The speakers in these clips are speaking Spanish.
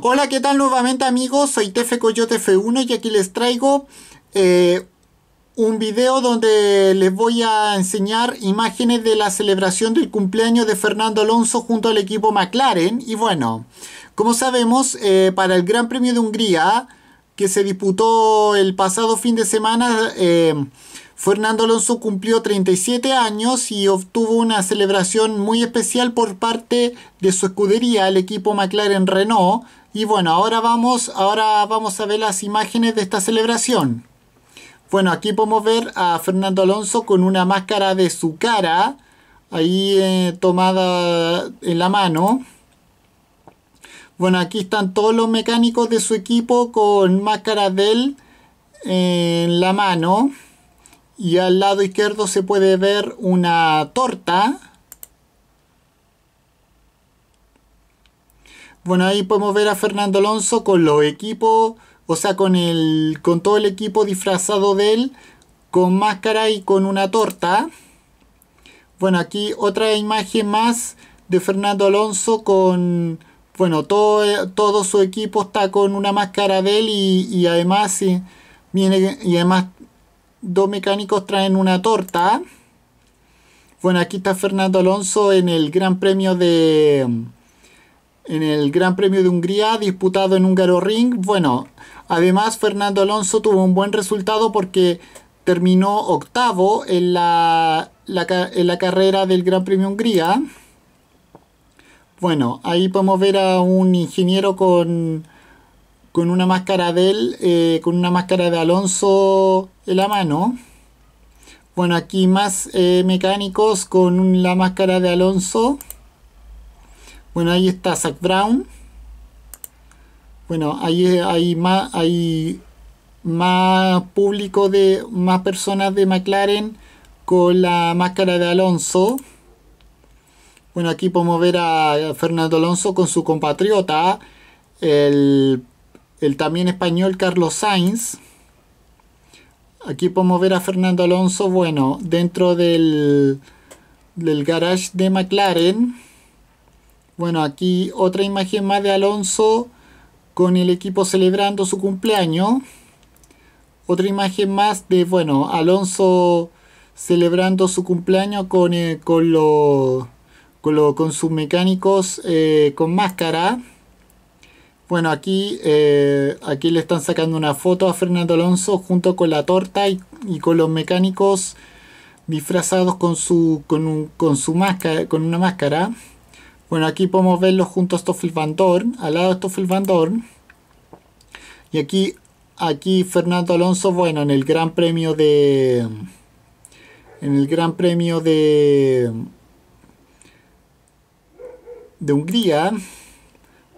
Hola, ¿qué tal nuevamente amigos? Soy Tefe Coyote F1 y aquí les traigo eh, un video donde les voy a enseñar imágenes de la celebración del cumpleaños de Fernando Alonso junto al equipo McLaren. Y bueno, como sabemos, eh, para el Gran Premio de Hungría que se disputó el pasado fin de semana... Eh, Fernando Alonso cumplió 37 años y obtuvo una celebración muy especial por parte de su escudería, el equipo McLaren Renault. Y bueno, ahora vamos, ahora vamos a ver las imágenes de esta celebración. Bueno, aquí podemos ver a Fernando Alonso con una máscara de su cara, ahí eh, tomada en la mano. Bueno, aquí están todos los mecánicos de su equipo con máscara de él eh, en la mano y al lado izquierdo se puede ver una torta. Bueno, ahí podemos ver a Fernando Alonso con los equipos, o sea, con, el, con todo el equipo disfrazado de él, con máscara y con una torta. Bueno, aquí otra imagen más de Fernando Alonso con, bueno, todo, todo su equipo está con una máscara de él y, y además... viene... y además dos mecánicos traen una torta. Bueno, aquí está Fernando Alonso en el Gran Premio de en el Gran Premio de Hungría disputado en Húngaro Ring. Bueno, además Fernando Alonso tuvo un buen resultado porque terminó octavo en la, en la carrera del Gran Premio Hungría. Bueno, ahí podemos ver a un ingeniero con con una máscara de él, eh, con una máscara de Alonso en la mano. Bueno, aquí más eh, mecánicos con la máscara de Alonso. Bueno, ahí está Zach Brown. Bueno, ahí eh, hay más, hay más público de más personas de McLaren con la máscara de Alonso. Bueno, aquí podemos ver a Fernando Alonso con su compatriota, el el también español Carlos Sainz. Aquí podemos ver a Fernando Alonso, bueno, dentro del, garage de McLaren. Bueno, aquí otra imagen más de Alonso con el equipo celebrando su cumpleaños. Otra imagen más de, bueno, Alonso celebrando su cumpleaños con, eh, sus mecánicos eh, con máscara. Bueno, aquí, eh, aquí le están sacando una foto a Fernando Alonso junto con la torta y, con los mecánicos disfrazados con con, su máscara, con una máscara. Bueno, aquí podemos verlos junto a Stoffel Van Dorn, al lado de Stoffel Van Dorn. Y aquí, aquí Fernando Alonso, bueno, en el Gran Premio de... En el Gran Premio de... De Hungría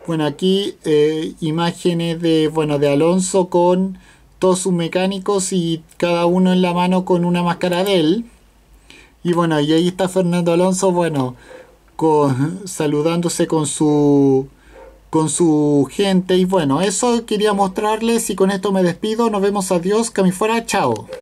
bueno, aquí eh, imágenes de, bueno, de Alonso con todos sus mecánicos y cada uno en la mano con una máscara de él. Y bueno, y ahí está Fernando Alonso, bueno, con, saludándose con su con su gente y bueno, eso quería mostrarles y con esto me despido, nos vemos, adiós, que fuera, chao.